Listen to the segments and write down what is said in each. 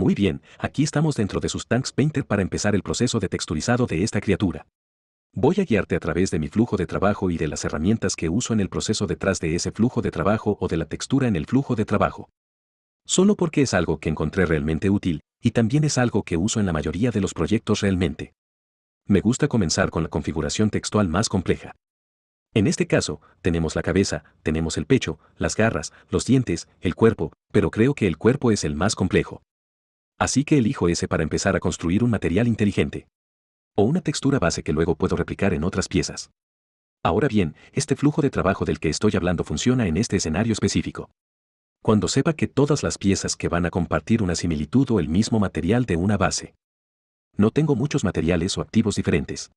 Muy bien, aquí estamos dentro de tanks Painter para empezar el proceso de texturizado de esta criatura. Voy a guiarte a través de mi flujo de trabajo y de las herramientas que uso en el proceso detrás de ese flujo de trabajo o de la textura en el flujo de trabajo. Solo porque es algo que encontré realmente útil, y también es algo que uso en la mayoría de los proyectos realmente. Me gusta comenzar con la configuración textual más compleja. En este caso, tenemos la cabeza, tenemos el pecho, las garras, los dientes, el cuerpo, pero creo que el cuerpo es el más complejo. Así que elijo ese para empezar a construir un material inteligente. O una textura base que luego puedo replicar en otras piezas. Ahora bien, este flujo de trabajo del que estoy hablando funciona en este escenario específico. Cuando sepa que todas las piezas que van a compartir una similitud o el mismo material de una base. No tengo muchos materiales o activos diferentes.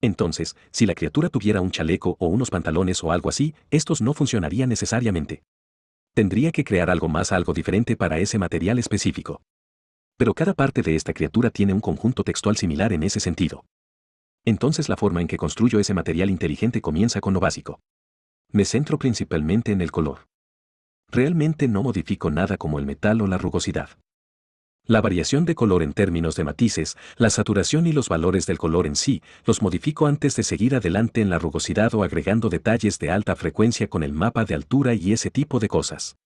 Entonces, si la criatura tuviera un chaleco o unos pantalones o algo así, estos no funcionarían necesariamente. Tendría que crear algo más, algo diferente para ese material específico. Pero cada parte de esta criatura tiene un conjunto textual similar en ese sentido. Entonces la forma en que construyo ese material inteligente comienza con lo básico. Me centro principalmente en el color. Realmente no modifico nada como el metal o la rugosidad. La variación de color en términos de matices, la saturación y los valores del color en sí, los modifico antes de seguir adelante en la rugosidad o agregando detalles de alta frecuencia con el mapa de altura y ese tipo de cosas.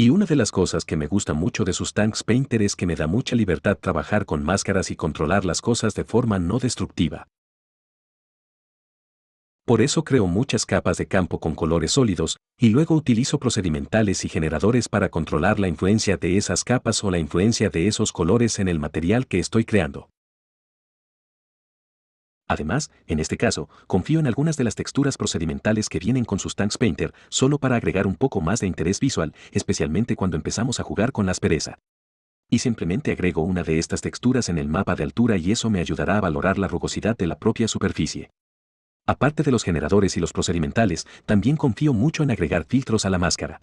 Y una de las cosas que me gusta mucho de sus tanks painter es que me da mucha libertad trabajar con máscaras y controlar las cosas de forma no destructiva. Por eso creo muchas capas de campo con colores sólidos, y luego utilizo procedimentales y generadores para controlar la influencia de esas capas o la influencia de esos colores en el material que estoy creando. Además, en este caso, confío en algunas de las texturas procedimentales que vienen con sus tanks Painter, solo para agregar un poco más de interés visual, especialmente cuando empezamos a jugar con la aspereza. Y simplemente agrego una de estas texturas en el mapa de altura y eso me ayudará a valorar la rugosidad de la propia superficie. Aparte de los generadores y los procedimentales, también confío mucho en agregar filtros a la máscara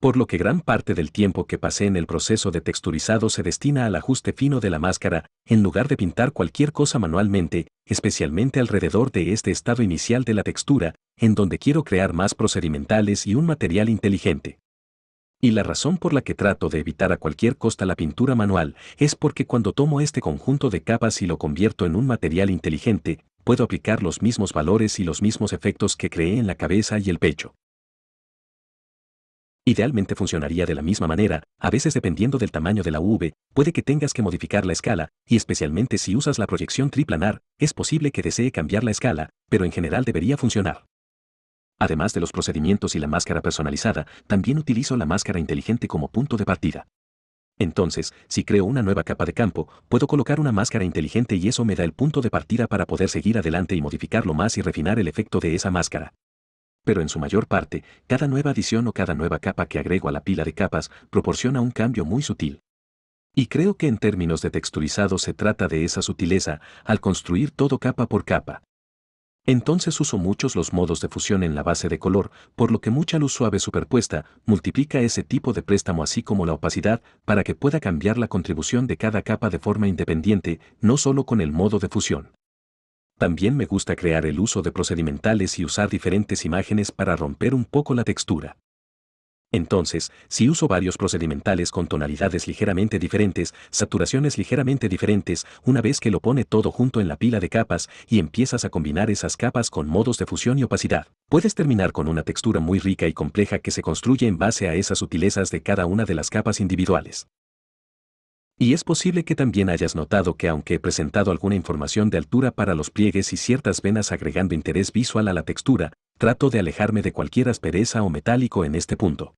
por lo que gran parte del tiempo que pasé en el proceso de texturizado se destina al ajuste fino de la máscara, en lugar de pintar cualquier cosa manualmente, especialmente alrededor de este estado inicial de la textura, en donde quiero crear más procedimentales y un material inteligente. Y la razón por la que trato de evitar a cualquier costa la pintura manual es porque cuando tomo este conjunto de capas y lo convierto en un material inteligente, puedo aplicar los mismos valores y los mismos efectos que creé en la cabeza y el pecho. Idealmente funcionaría de la misma manera, a veces dependiendo del tamaño de la UV, puede que tengas que modificar la escala, y especialmente si usas la proyección triplanar, es posible que desee cambiar la escala, pero en general debería funcionar. Además de los procedimientos y la máscara personalizada, también utilizo la máscara inteligente como punto de partida. Entonces, si creo una nueva capa de campo, puedo colocar una máscara inteligente y eso me da el punto de partida para poder seguir adelante y modificarlo más y refinar el efecto de esa máscara pero en su mayor parte, cada nueva adición o cada nueva capa que agrego a la pila de capas proporciona un cambio muy sutil. Y creo que en términos de texturizado se trata de esa sutileza al construir todo capa por capa. Entonces uso muchos los modos de fusión en la base de color, por lo que mucha luz suave superpuesta multiplica ese tipo de préstamo así como la opacidad para que pueda cambiar la contribución de cada capa de forma independiente, no solo con el modo de fusión. También me gusta crear el uso de procedimentales y usar diferentes imágenes para romper un poco la textura. Entonces, si uso varios procedimentales con tonalidades ligeramente diferentes, saturaciones ligeramente diferentes, una vez que lo pone todo junto en la pila de capas y empiezas a combinar esas capas con modos de fusión y opacidad, puedes terminar con una textura muy rica y compleja que se construye en base a esas sutilezas de cada una de las capas individuales. Y es posible que también hayas notado que aunque he presentado alguna información de altura para los pliegues y ciertas venas agregando interés visual a la textura, trato de alejarme de cualquier aspereza o metálico en este punto.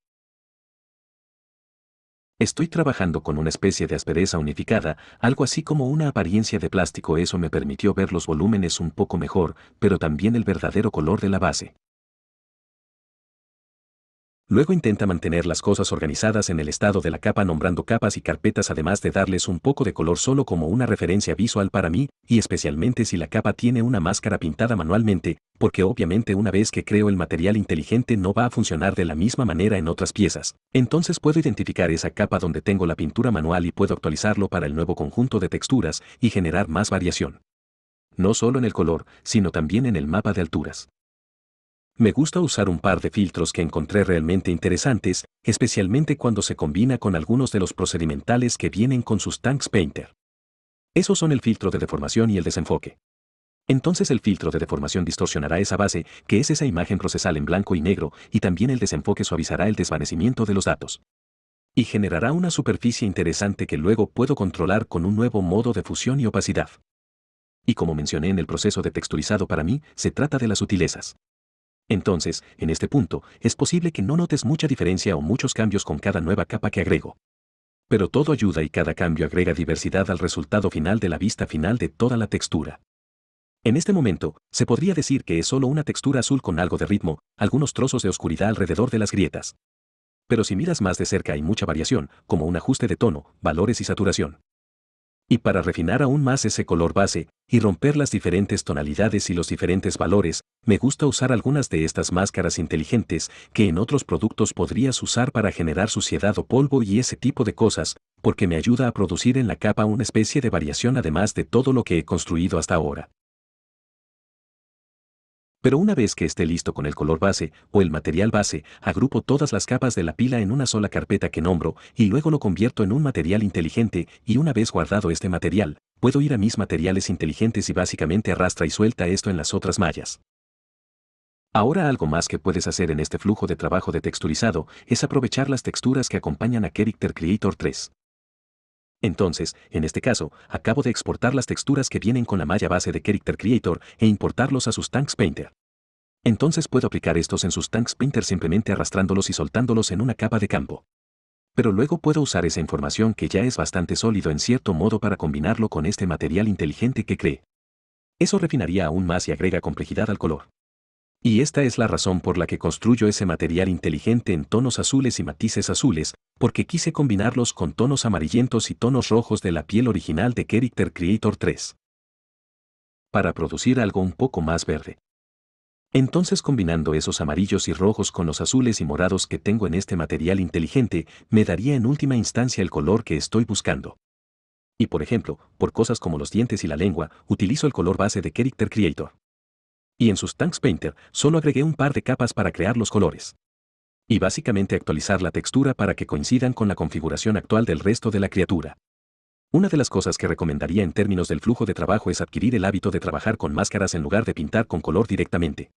Estoy trabajando con una especie de aspereza unificada, algo así como una apariencia de plástico. Eso me permitió ver los volúmenes un poco mejor, pero también el verdadero color de la base. Luego intenta mantener las cosas organizadas en el estado de la capa nombrando capas y carpetas además de darles un poco de color solo como una referencia visual para mí, y especialmente si la capa tiene una máscara pintada manualmente, porque obviamente una vez que creo el material inteligente no va a funcionar de la misma manera en otras piezas. Entonces puedo identificar esa capa donde tengo la pintura manual y puedo actualizarlo para el nuevo conjunto de texturas y generar más variación. No solo en el color, sino también en el mapa de alturas me gusta usar un par de filtros que encontré realmente interesantes, especialmente cuando se combina con algunos de los procedimentales que vienen con sus tanks Painter. Esos son el filtro de deformación y el desenfoque. Entonces el filtro de deformación distorsionará esa base, que es esa imagen procesal en blanco y negro, y también el desenfoque suavizará el desvanecimiento de los datos. Y generará una superficie interesante que luego puedo controlar con un nuevo modo de fusión y opacidad. Y como mencioné en el proceso de texturizado para mí, se trata de las sutilezas. Entonces, en este punto, es posible que no notes mucha diferencia o muchos cambios con cada nueva capa que agrego. Pero todo ayuda y cada cambio agrega diversidad al resultado final de la vista final de toda la textura. En este momento, se podría decir que es solo una textura azul con algo de ritmo, algunos trozos de oscuridad alrededor de las grietas. Pero si miras más de cerca hay mucha variación, como un ajuste de tono, valores y saturación y para refinar aún más ese color base, y romper las diferentes tonalidades y los diferentes valores, me gusta usar algunas de estas máscaras inteligentes que en otros productos podrías usar para generar suciedad o polvo y ese tipo de cosas, porque me ayuda a producir en la capa una especie de variación además de todo lo que he construido hasta ahora. Pero una vez que esté listo con el color base o el material base, agrupo todas las capas de la pila en una sola carpeta que nombro y luego lo convierto en un material inteligente y una vez guardado este material, puedo ir a mis materiales inteligentes y básicamente arrastra y suelta esto en las otras mallas. Ahora algo más que puedes hacer en este flujo de trabajo de texturizado es aprovechar las texturas que acompañan a Character Creator 3. Entonces, en este caso, acabo de exportar las texturas que vienen con la malla base de Character Creator e importarlos a sus Tanks Painter. Entonces puedo aplicar estos en sus Tanks Painter simplemente arrastrándolos y soltándolos en una capa de campo. Pero luego puedo usar esa información que ya es bastante sólido en cierto modo para combinarlo con este material inteligente que cree. Eso refinaría aún más y agrega complejidad al color. Y esta es la razón por la que construyo ese material inteligente en tonos azules y matices azules, porque quise combinarlos con tonos amarillentos y tonos rojos de la piel original de Character Creator 3. Para producir algo un poco más verde. Entonces combinando esos amarillos y rojos con los azules y morados que tengo en este material inteligente, me daría en última instancia el color que estoy buscando. Y por ejemplo, por cosas como los dientes y la lengua, utilizo el color base de Character Creator y en sus Tanks Painter solo agregué un par de capas para crear los colores. Y básicamente actualizar la textura para que coincidan con la configuración actual del resto de la criatura. Una de las cosas que recomendaría en términos del flujo de trabajo es adquirir el hábito de trabajar con máscaras en lugar de pintar con color directamente.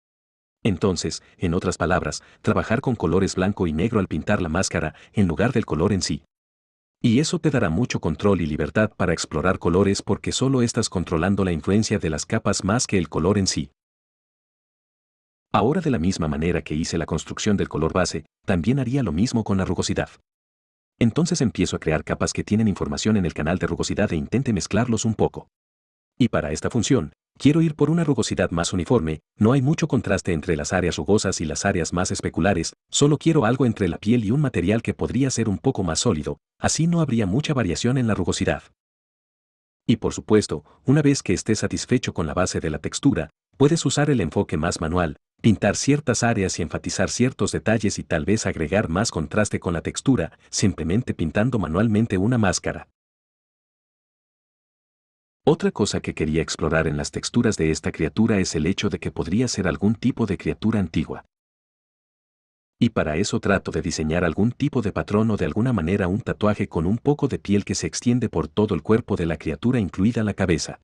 Entonces, en otras palabras, trabajar con colores blanco y negro al pintar la máscara, en lugar del color en sí. Y eso te dará mucho control y libertad para explorar colores porque solo estás controlando la influencia de las capas más que el color en sí. Ahora de la misma manera que hice la construcción del color base, también haría lo mismo con la rugosidad. Entonces empiezo a crear capas que tienen información en el canal de rugosidad e intente mezclarlos un poco. Y para esta función, quiero ir por una rugosidad más uniforme, no hay mucho contraste entre las áreas rugosas y las áreas más especulares, solo quiero algo entre la piel y un material que podría ser un poco más sólido, así no habría mucha variación en la rugosidad. Y por supuesto, una vez que estés satisfecho con la base de la textura, puedes usar el enfoque más manual, pintar ciertas áreas y enfatizar ciertos detalles y tal vez agregar más contraste con la textura, simplemente pintando manualmente una máscara. Otra cosa que quería explorar en las texturas de esta criatura es el hecho de que podría ser algún tipo de criatura antigua. Y para eso trato de diseñar algún tipo de patrón o de alguna manera un tatuaje con un poco de piel que se extiende por todo el cuerpo de la criatura incluida la cabeza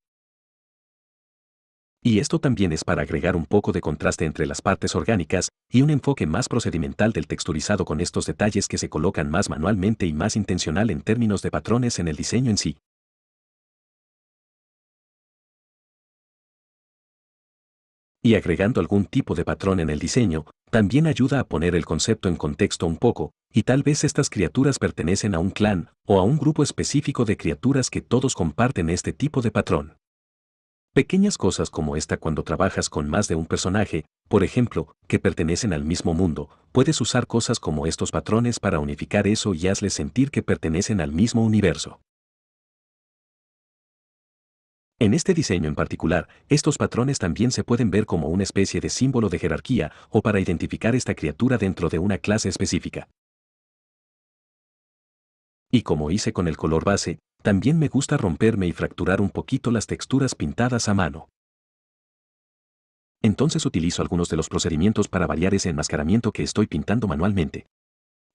y esto también es para agregar un poco de contraste entre las partes orgánicas y un enfoque más procedimental del texturizado con estos detalles que se colocan más manualmente y más intencional en términos de patrones en el diseño en sí. Y agregando algún tipo de patrón en el diseño, también ayuda a poner el concepto en contexto un poco, y tal vez estas criaturas pertenecen a un clan o a un grupo específico de criaturas que todos comparten este tipo de patrón. Pequeñas cosas como esta cuando trabajas con más de un personaje, por ejemplo, que pertenecen al mismo mundo, puedes usar cosas como estos patrones para unificar eso y hazles sentir que pertenecen al mismo universo. En este diseño en particular, estos patrones también se pueden ver como una especie de símbolo de jerarquía o para identificar esta criatura dentro de una clase específica. Y como hice con el color base, también me gusta romperme y fracturar un poquito las texturas pintadas a mano. Entonces utilizo algunos de los procedimientos para variar ese enmascaramiento que estoy pintando manualmente.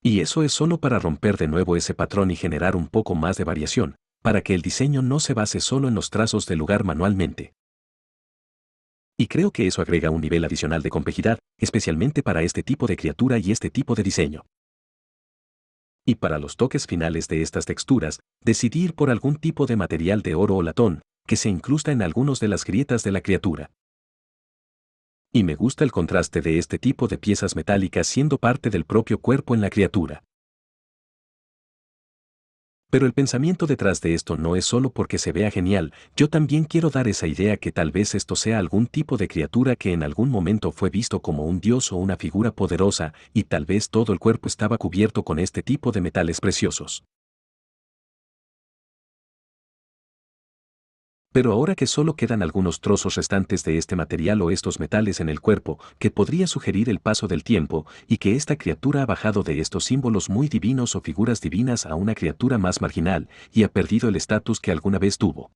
Y eso es solo para romper de nuevo ese patrón y generar un poco más de variación, para que el diseño no se base solo en los trazos del lugar manualmente. Y creo que eso agrega un nivel adicional de complejidad, especialmente para este tipo de criatura y este tipo de diseño y para los toques finales de estas texturas, decidí ir por algún tipo de material de oro o latón, que se incrusta en algunos de las grietas de la criatura. Y me gusta el contraste de este tipo de piezas metálicas siendo parte del propio cuerpo en la criatura. Pero el pensamiento detrás de esto no es solo porque se vea genial, yo también quiero dar esa idea que tal vez esto sea algún tipo de criatura que en algún momento fue visto como un dios o una figura poderosa, y tal vez todo el cuerpo estaba cubierto con este tipo de metales preciosos. pero ahora que solo quedan algunos trozos restantes de este material o estos metales en el cuerpo, que podría sugerir el paso del tiempo y que esta criatura ha bajado de estos símbolos muy divinos o figuras divinas a una criatura más marginal y ha perdido el estatus que alguna vez tuvo.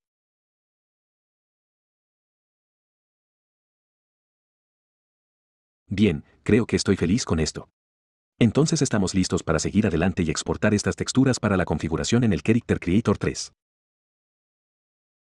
Bien, creo que estoy feliz con esto. Entonces estamos listos para seguir adelante y exportar estas texturas para la configuración en el Character Creator 3.